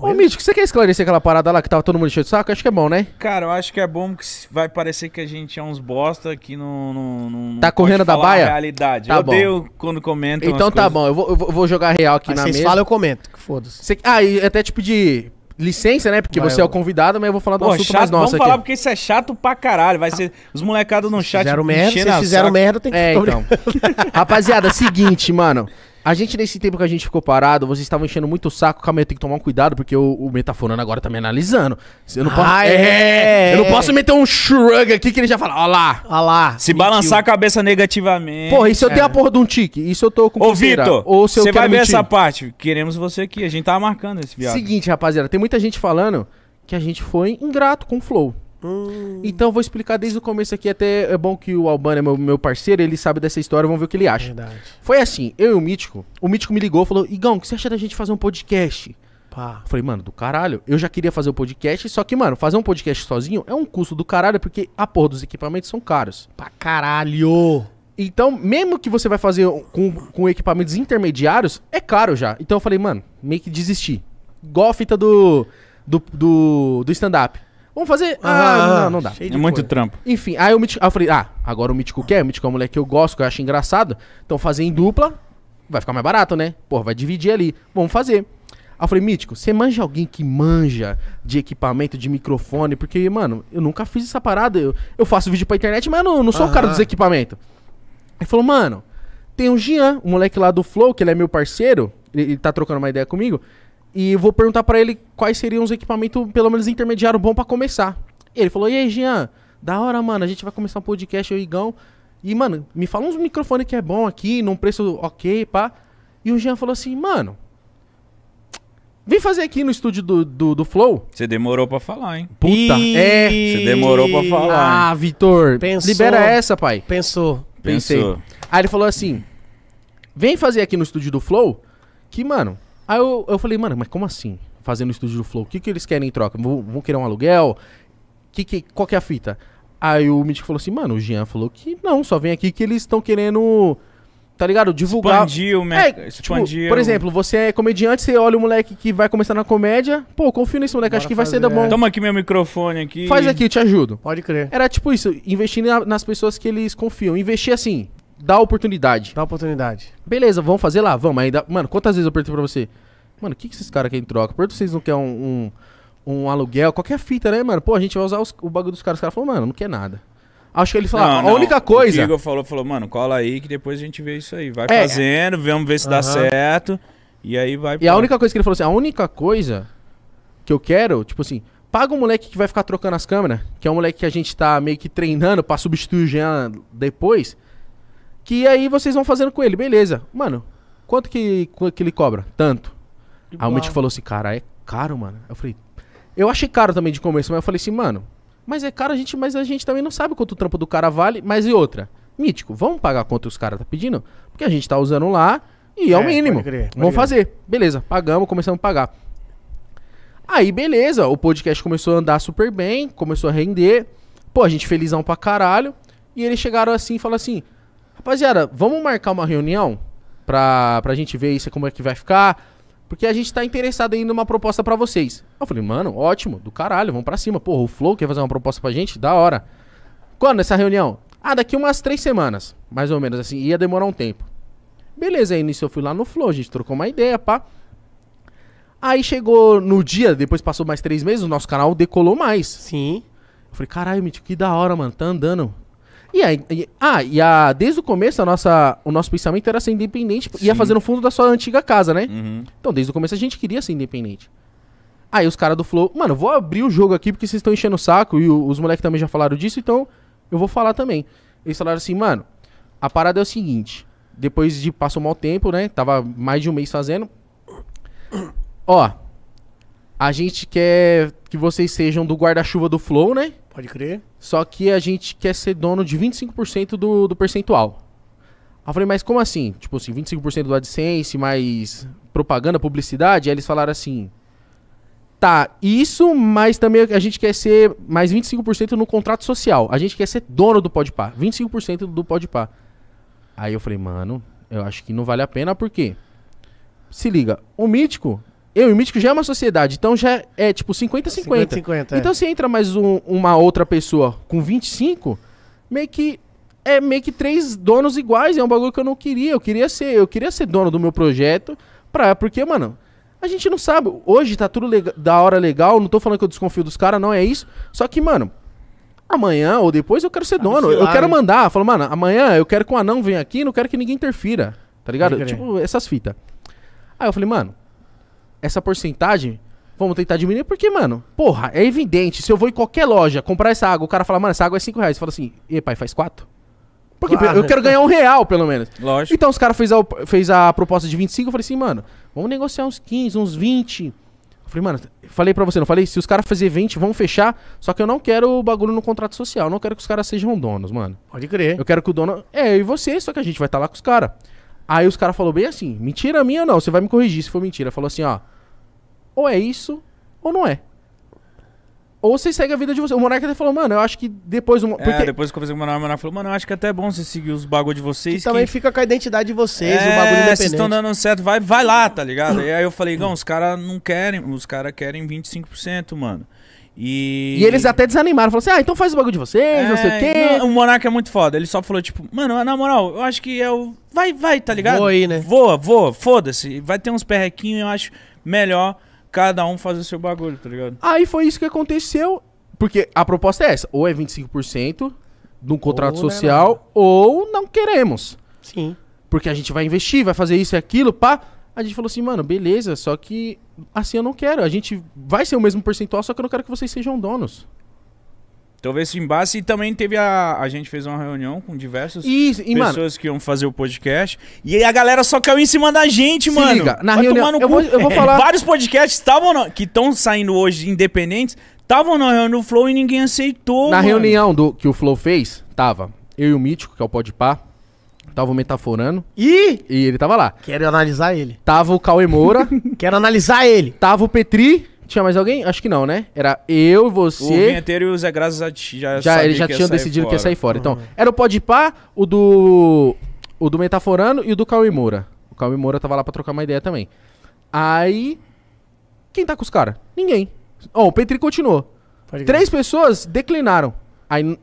Ô, Mítico, você quer esclarecer aquela parada lá que tava todo mundo cheio de saco? Acho que é bom, né? Cara, eu acho que é bom que vai parecer que a gente é uns bosta que não. não, não tá correndo da baia? A realidade. Tá eu bom. odeio quando comenta, Então tá coisas. bom, eu vou, eu vou jogar real aqui na mesa. Vocês falam, eu comento. Foda-se. Ah, e até tipo de licença, né? Porque Vai, você é o convidado, mas eu vou falar do Pô, assunto chato, mais nosso vamos aqui. falar porque isso é chato pra caralho. Vai ah. ser os molecados no chat fizeram merda, Se fizeram merda, tem que... É, então. Rapaziada, é seguinte, mano. A gente, nesse tempo que a gente ficou parado, vocês estavam enchendo muito o saco. Calma aí, eu tenho que tomar um cuidado, porque o, o Metaforando agora tá me analisando. Eu não posso. Ah, é, é, Eu não posso meter um shrug aqui que ele já fala, ó lá. Ó lá. Se balançar a cabeça negativamente. Porra, e se eu é. tenho a é. porra de um tique? Isso eu tô com Ô, Vitor, ou se eu você vai ver mentir? essa parte. Queremos você aqui. A gente tava marcando esse viado. Seguinte, rapaziada, tem muita gente falando que a gente foi ingrato com o Flow. Hum. Então vou explicar desde o começo aqui, até é bom que o Albano é meu, meu parceiro, ele sabe dessa história, vamos ver o que ele acha. Verdade. Foi assim, eu e o Mítico, o Mítico me ligou e falou, Igão, o que você acha da gente fazer um podcast? Pá. Falei, mano, do caralho, eu já queria fazer o um podcast, só que, mano, fazer um podcast sozinho é um custo do caralho, porque a porra dos equipamentos são caros. Pra caralho! Então, mesmo que você vai fazer com, com equipamentos intermediários, é caro já. Então eu falei, mano, meio que desisti. Igual a fita do, do, do, do stand-up. Vamos fazer? Ah, ah, ah não, ah. não dá. É muito coisa. trampo. Enfim, aí, o Mítico, aí eu falei, ah, agora o Mítico quer, o Mítico é uma mulher que eu gosto, que eu acho engraçado. Então fazer em dupla vai ficar mais barato, né? Porra, vai dividir ali. Vamos fazer. Aí eu falei, Mítico, você manja alguém que manja de equipamento, de microfone? Porque, mano, eu nunca fiz essa parada. Eu, eu faço vídeo pra internet, mas não, não sou o cara dos equipamentos. Ele falou, mano, tem o Jean, o moleque lá do Flow, que ele é meu parceiro. Ele, ele tá trocando uma ideia comigo. E vou perguntar para ele quais seriam os equipamentos, pelo menos intermediário bom para começar. E ele falou: "E aí, Jean, da hora, mano, a gente vai começar um podcast eu e Igão. E, mano, me fala uns microfone que é bom aqui, num preço OK, pá". E o Jean falou assim: "Mano, vem fazer aqui no estúdio do, do, do Flow. Você demorou pra falar, hein? Puta, é. Você demorou pra falar. Ah, Vitor. Libera essa, pai. Pensou. Pensei. Pensou. Aí ele falou assim: vem fazer aqui no estúdio do Flow, que, mano, Aí eu, eu falei, mano, mas como assim? Fazendo o estúdio do Flow, o que, que eles querem em troca? Vão, vão querer um aluguel? Que, que, qual que é a fita? Aí o Mítico falou assim, mano, o Jean falou que não, só vem aqui que eles estão querendo tá ligado? Divulgar. Expandir o é, tipo, por exemplo, você é comediante, você olha o moleque que vai começar na comédia. Pô, confio nesse moleque, Bora acho que fazer. vai ser da bom. É. Toma aqui meu microfone aqui. Faz aqui, eu te ajudo. Pode crer. Era tipo isso, investir nas pessoas que eles confiam. Investir assim, dá oportunidade. Dá oportunidade. Beleza, vamos fazer lá, vamos. ainda Mano, quantas vezes eu perguntei pra você? Mano, o que, que esses caras querem troca? Por que vocês não querem um, um, um, aluguel? Qualquer fita, né, mano? Pô, a gente vai usar os, o bagulho dos caras. Os caras falaram, mano, não quer nada. Acho que ele falou, não, a única coisa. O Igor falou, falou, mano, cola aí que depois a gente vê isso aí. Vai é. é. fazendo, vamos ver se dá certo. E aí vai. E pô. a única coisa que ele falou assim, a única coisa que eu quero, tipo assim, paga um moleque que vai ficar trocando as câmeras, que é um moleque que a gente tá meio que treinando pra substituir o Jean depois. Que aí vocês vão fazendo com ele, beleza. Mano, quanto que, que ele cobra? Tanto. Aí o Mítico falou assim, cara, é caro, mano. Eu falei, eu achei caro também de começo, mas eu falei assim, mano, mas é caro, a gente, mas a gente também não sabe quanto o trampo do cara vale, mas e outra? Mítico, vamos pagar quanto os caras tá pedindo? Porque a gente tá usando lá e é, é o mínimo. Pode crer, pode vamos crer. fazer. Beleza, pagamos, começamos a pagar. Aí, beleza, o podcast começou a andar super bem, começou a render. Pô, a gente felizão pra caralho. E eles chegaram assim e falaram assim: Rapaziada, vamos marcar uma reunião pra, pra gente ver isso, como é que vai ficar. Porque a gente tá interessado em uma proposta para vocês. Eu falei, mano, ótimo, do caralho, vamos pra cima. Porra, o Flow quer fazer uma proposta pra gente? Da hora. Quando essa reunião? Ah, daqui umas três semanas, mais ou menos, assim, ia demorar um tempo. Beleza, aí nisso eu fui lá no Flow, a gente trocou uma ideia, pá. Aí chegou no dia, depois passou mais três meses, o nosso canal decolou mais. Sim. Eu falei, caralho, que da hora, mano, tá andando. E aí, e, ah, e a, desde o começo a nossa, o nosso pensamento era ser independente, Sim. ia fazer no fundo da sua antiga casa, né? Uhum. Então, desde o começo a gente queria ser independente. Aí os caras do Flow, mano, vou abrir o jogo aqui porque vocês estão enchendo o saco e o, os moleques também já falaram disso, então eu vou falar também. Eles falaram assim, mano, a parada é o seguinte, depois de passar um mau tempo, né? Tava mais de um mês fazendo. Ó, a gente quer que vocês sejam do guarda-chuva do Flow, né? Pode crer. Só que a gente quer ser dono de 25% do, do percentual. Aí eu falei, mas como assim? Tipo assim, 25% do AdSense, mais propaganda, publicidade? Aí eles falaram assim. Tá, isso, mas também a gente quer ser mais 25% no contrato social. A gente quer ser dono do Podpar. 25% do Podpar. Aí eu falei, mano, eu acho que não vale a pena, por quê? Se liga, o Mítico, eu e o Mítico já é uma sociedade, então já é tipo 50-50. 50-50, é. Então se entra mais um, uma outra pessoa com 25, meio que é meio que três donos iguais, é um bagulho que eu não queria. Eu queria ser, eu queria ser dono do meu projeto, pra, porque, mano, a gente não sabe. Hoje tá tudo legal, da hora legal, não tô falando que eu desconfio dos caras, não é isso. Só que, mano, amanhã ou depois eu quero ser tá dono. Eu quero mandar, falo, mano, amanhã eu quero que o um anão venha aqui, não quero que ninguém interfira, tá ligado? Tipo, essas fitas. Aí eu falei, mano, essa porcentagem, vamos tentar diminuir, porque, mano, porra, é evidente. Se eu vou em qualquer loja comprar essa água, o cara fala, mano, essa água é 5 reais. Fala assim, e pai, faz 4? Porque claro. eu quero ganhar um real, pelo menos. Lógico. Então os caras fez a, fez a proposta de 25, eu falei assim, mano, vamos negociar uns 15, uns 20. Eu falei, mano, falei pra você, não falei? Se os caras fizerem 20, vão fechar, só que eu não quero o bagulho no contrato social, não quero que os caras sejam donos, mano. Pode crer. Eu quero que o dono... É, e você, só que a gente vai estar tá lá com os caras. Aí os caras falaram bem assim, mentira minha ou não, você vai me corrigir se for mentira. Falou assim, ó ou é isso, ou não é. Ou você segue a vida de você. O Monarca até falou, mano, eu acho que depois do. É, porque... É, depois que eu fiz com o Monarca, o Monarca falou, mano, eu acho que é até é bom você seguir os bagulho de vocês. Que, que... também fica com a identidade de vocês, é, o bagulho independente. vocês estão dando certo, vai, vai lá, tá ligado? e aí eu falei, não, os caras não querem, os caras querem 25%, mano. E... e... eles até desanimaram, falaram assim: ah, então faz o bagulho de vocês, é, não sei o é, quê. Não, o Monarca é muito foda. Ele só falou, tipo, mano, na moral, eu acho que é o. Vai, vai, tá ligado? Voa aí, né? Voa, voa, foda-se. Vai ter uns perrequinhos, eu acho melhor cada um fazer seu bagulho, tá ligado? Aí foi isso que aconteceu. Porque a proposta é essa: ou é 25% de um contrato ou né, social, não. Né, né. ou não queremos. Sim. Porque a gente vai investir, vai fazer isso e aquilo, pá. A gente falou assim, mano, beleza, só que assim eu não quero. A gente vai ser o mesmo percentual, só que eu não quero que vocês sejam donos. Talvez esse embate e também teve a. A gente fez uma reunião com diversas pessoas mano, que iam fazer o podcast. E aí a galera só caiu em cima da gente, mano. Liga, na Vai reunião, eu vou, eu, vou, é, falar. Vários podcasts estavam que estão saindo hoje independentes estavam na reunião do Flow e ninguém aceitou. Na mano. reunião do, que o Flow fez, tava eu e o Mítico, que é o Podpah. Tava o Metaforando. E? E ele tava lá. Quero analisar ele. Tava o Cauê Moura. Quero analisar ele. Tava o Petri. Tinha mais alguém? Acho que não, né? Era eu, você. O Vinheteiro e o Zé Graças já Já ele já tinham decidido que ia sair fora. Então, uhum. era o Podpah, o do o do metaforano e o do Cauê Moura. O Cauê Moura tava lá pra trocar uma ideia também. Aí quem tá com os caras? Ninguém. Ó, oh, o Petri continuou. Pode Três pessoas declinaram. Aí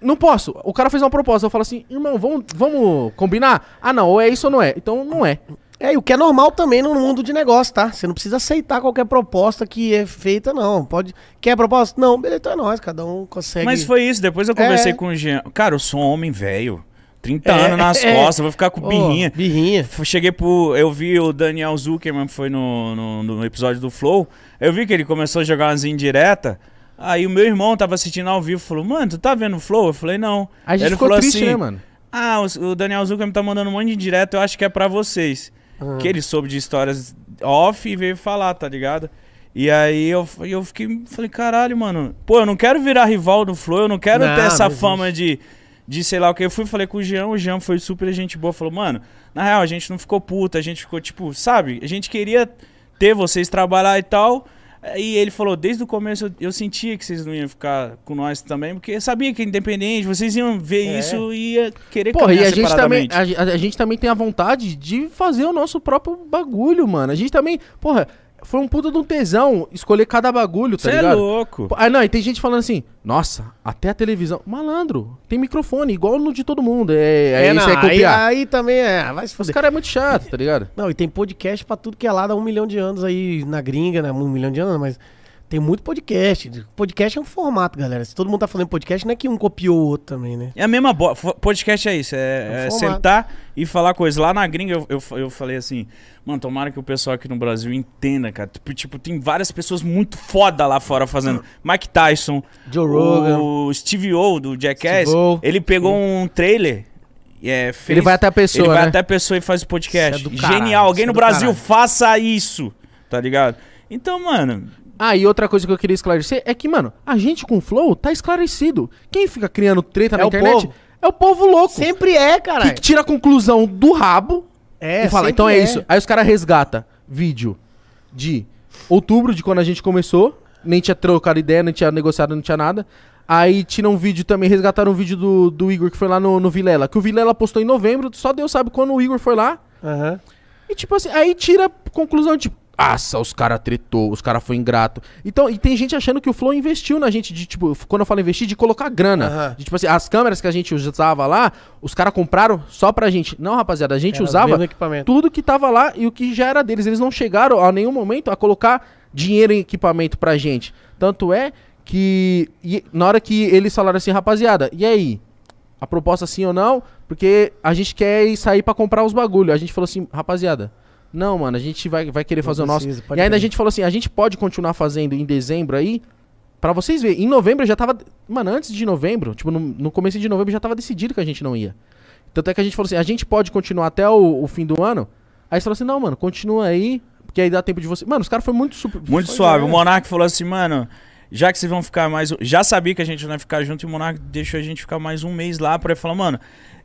não posso. O cara fez uma proposta. Eu falo assim, irmão, vamos, vamos combinar? Ah, não, ou é isso ou não é. Então não é. É, e o que é normal também no mundo de negócio, tá? Você não precisa aceitar qualquer proposta que é feita, não. Pode. Quer proposta? Não, beleza, então é nós, cada um consegue. Mas foi isso, depois eu conversei é. com o Jean. Cara, eu sou um homem velho. 30 é, anos nas é, é. costas, vou ficar com oh, birrinha. Birrinha. Cheguei pro. Eu vi o Daniel Zuckerman, foi no, no, no episódio do Flow. Eu vi que ele começou a jogar umas indiretas. Aí o meu irmão tava assistindo ao vivo falou: Mano, tu tá vendo o Flow? Eu falei: Não. A gente ele ficou falou triste, assim, né, mano? Ah, o, Daniel Zuckerman tá mandando um monte de indireta. eu acho que é pra vocês. Uhum. Que ele soube de histórias off e veio falar, tá ligado? E aí eu, eu fiquei, falei, caralho, mano. Pô, eu não quero virar rival do Flow, eu não quero não, ter essa fama de. De sei lá o que. Eu fui falei com o Jean, o Jean foi super gente boa. Falou, mano, na real, a gente não ficou puta, a gente ficou tipo, sabe? A gente queria ter vocês trabalhar e tal. E ele falou, desde o começo eu, eu, sentia que vocês não iam ficar com nós também, porque sabia que independente, vocês iam ver é. isso e ia querer Porra, e a gente também a, a, gente também tem a vontade de fazer o nosso próprio bagulho, mano. A gente também, porra, foi um puta de um tesão escolher cada bagulho, tá Cê é ligado? é louco. Ah, não, e tem gente falando assim, nossa, até a televisão. Malandro, tem microfone, igual no de todo mundo. É, é, é, é não, copiar. aí, aí, também é, vai se fuder. Os caras é muito chato, tá ligado? Não, e tem podcast pra tudo que é lá, dá um milhão de anos aí na gringa, né? Um milhão de anos, mas tem muito podcast. Podcast é um formato, galera. Se todo mundo tá falando podcast, não é que um copiou o outro também, né? É a mesma bo... Podcast é isso. É, é, um é sentar e falar coisas. Lá na gringa, eu, eu, eu, falei assim, mano, tomara que o pessoal aqui no Brasil entenda, cara. Tipo, tipo tem várias pessoas muito foda lá fora fazendo. Hum. Mike Tyson, Joe Rogan, o Steve O do Jackass. O. Ele pegou um trailer. É, fez, ele vai até a pessoa. Ele né? vai até a pessoa e faz o podcast. É Genial. Alguém é no Brasil caralho. faça isso, tá ligado? Então, mano. Ah, e outra coisa que eu queria esclarecer é que, mano, a gente com flow tá esclarecido. Quem fica criando treta é na internet povo. é o povo louco. Sempre é, cara. Que tira a conclusão do rabo é, e fala, então é, é isso. Aí os caras resgata vídeo de outubro, de quando a gente começou, nem tinha trocado ideia, nem tinha negociado, não tinha nada. Aí tiram um vídeo também, resgataram um vídeo do, do Igor que foi lá no, no Vilela, que o Vilela postou em novembro, só Deus sabe quando o Igor foi lá. Uhum. E tipo assim, aí tira a conclusão, tipo, nossa, os caras tretou, os caras foi ingrato. Então, e tem gente achando que o Flow investiu na gente de, tipo, quando eu falo investir, de colocar grana. Uhum. De, tipo assim, as câmeras que a gente usava lá, os caras compraram só pra gente. Não, rapaziada, a gente era usava tudo que tava lá e o que já era deles. Eles não chegaram a nenhum momento a colocar dinheiro em equipamento pra gente. Tanto é que e, na hora que eles falaram assim, rapaziada, e aí? A proposta sim ou não? Porque a gente quer sair para comprar os bagulho. A gente falou assim, rapaziada, não, mano, a gente vai, vai querer não fazer o nosso. E ainda a gente falou assim: a gente pode continuar fazendo em dezembro aí. Pra vocês verem, em novembro já tava. Mano, antes de novembro, tipo, no, no começo de novembro já tava decidido que a gente não ia. Tanto é que a gente falou assim: a gente pode continuar até o, o fim do ano. Aí você falou assim: não, mano, continua aí, porque aí dá tempo de você. Mano, os caras foram muito super. Muito suave. Né? O Monark falou assim, mano já que vocês vão ficar mais. Já sabia que a gente não ia ficar junto e o Monark deixou a gente ficar mais um mês lá pra falar, mano,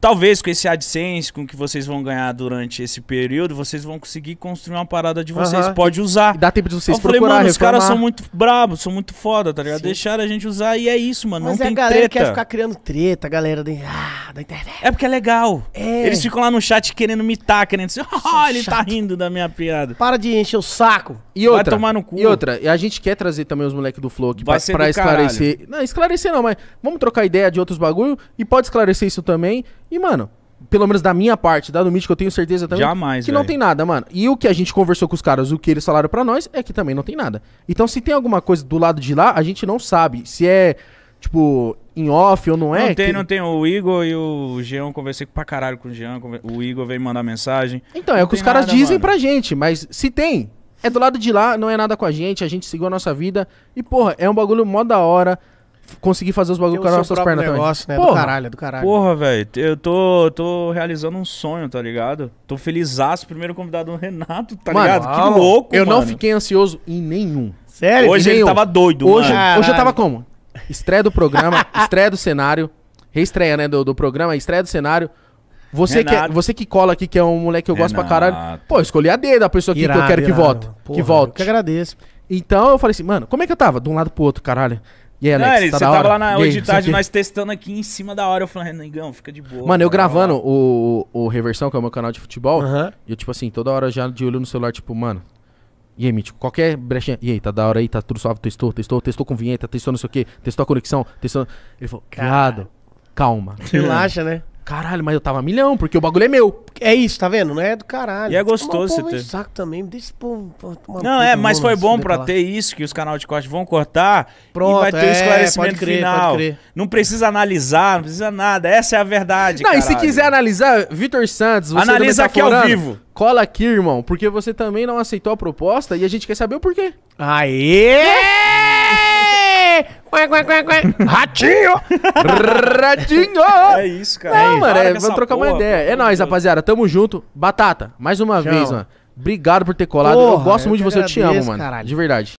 talvez com esse AdSense, com o que vocês vão ganhar durante esse período, vocês vão conseguir construir uma parada de vocês. Uhum. Pode usar. E dá tempo de vocês eu procurar, falei, mano, os caras são muito bravos, são muito foda, tá ligado? Deixaram a gente usar e é isso, mano. Mas não é tem a galera treta. quer ficar criando treta, a galera da, ah, da internet. É porque é legal. É. Eles ficam lá no chat querendo mitar, querendo dizer, oh, ele tá chato. tá rindo da minha piada. Para de encher o saco. E outra, Vai tomar no cu. E outra, e a gente quer trazer também os moleques do Flow aqui Vai pra, pra esclarecer. Caralho. Não, esclarecer não, mas vamos trocar ideia de outros bagulho e pode esclarecer isso também. E, mano, pelo menos da minha parte, da do Mítico, eu tenho certeza também Jamais, que véio. não tem nada, mano. E o que a gente conversou com os caras, o que eles falaram para nós, é que também não tem nada. Então, se tem alguma coisa do lado de lá, a gente não sabe. Se é, tipo, em off ou não é. Não tem, que... não tem. O Igor e o Jean, conversei pra caralho com o Jean. O Igor veio mandar mensagem. Então, é não é o que os caras nada, dizem mano. pra gente, mas se tem, é do lado de lá, não é nada com a gente, a gente seguiu a nossa vida. E, porra, é um bagulho mó da hora conseguir fazer os bagulhos com as nossas pernas negócio, também. Né? Porra, do caralho, do caralho. Porra, velho. Eu tô, tô realizando um sonho, tá ligado? Tô aço primeiro convidado do Renato, tá mano, ligado? que louco, eu mano. Eu não fiquei ansioso em nenhum. Sério? Hoje ele tava doido, hoje, mano. Hoje eu tava como? Estreia do programa, estreia do cenário, reestreia, né, do, do programa, estreia do cenário. Você que, é, você que cola aqui, que é um moleque que eu gosto Renato. pra caralho. Pô, escolhi a D da pessoa aqui irado, que eu quero irado. que volte. Porra, que volte. Eu que agradeço. Então eu falei assim, mano, como é que eu tava? De um lado pro outro, caralho. E aí, Alex, não, tá você tava lá na hoje tá de tarde, nós testando aqui em cima da hora. Eu falei, Renegão, fica de boa. Mano, eu tá gravando o, o Reversão, que é o meu canal de futebol, uhum. eu, tipo assim, toda hora já de olho no celular, tipo, mano. E aí, Mítico, qualquer brechinha. E aí, tá da hora aí, tá tudo suave, testou, testou, testou com vinheta, testou não sei o quê, testou a conexão, testou. Ele falou, cara, calma. Relaxa, né? Caralho, mas eu tava milhão, porque o bagulho é meu. É isso, tá vendo? Não é do caralho. E é gostoso você ter. saco também, deixa tomar Não, é, mas foi bom pra ter isso, que os canais de corte vão cortar Pronto, e vai ter o é, esclarecimento pode crer, final. pode crer. Não precisa analisar, não precisa nada. Essa é a verdade, Não, e se quiser analisar, Vitor Santos, você Analisa tá aqui ao vivo. Cola aqui, irmão, porque você também não aceitou a proposta e a gente quer saber o porquê. Aê! Né? Ratinho! Ratinho! É isso, cara. Não, é, mano, é, vamos trocar porra, uma ideia. Pô, é nóis, rapaziada. Tamo junto. Batata, mais uma Tchau. vez, mano. Obrigado por ter colado. Porra, eu gosto eu muito de você, eu te amo, mano. De verdade.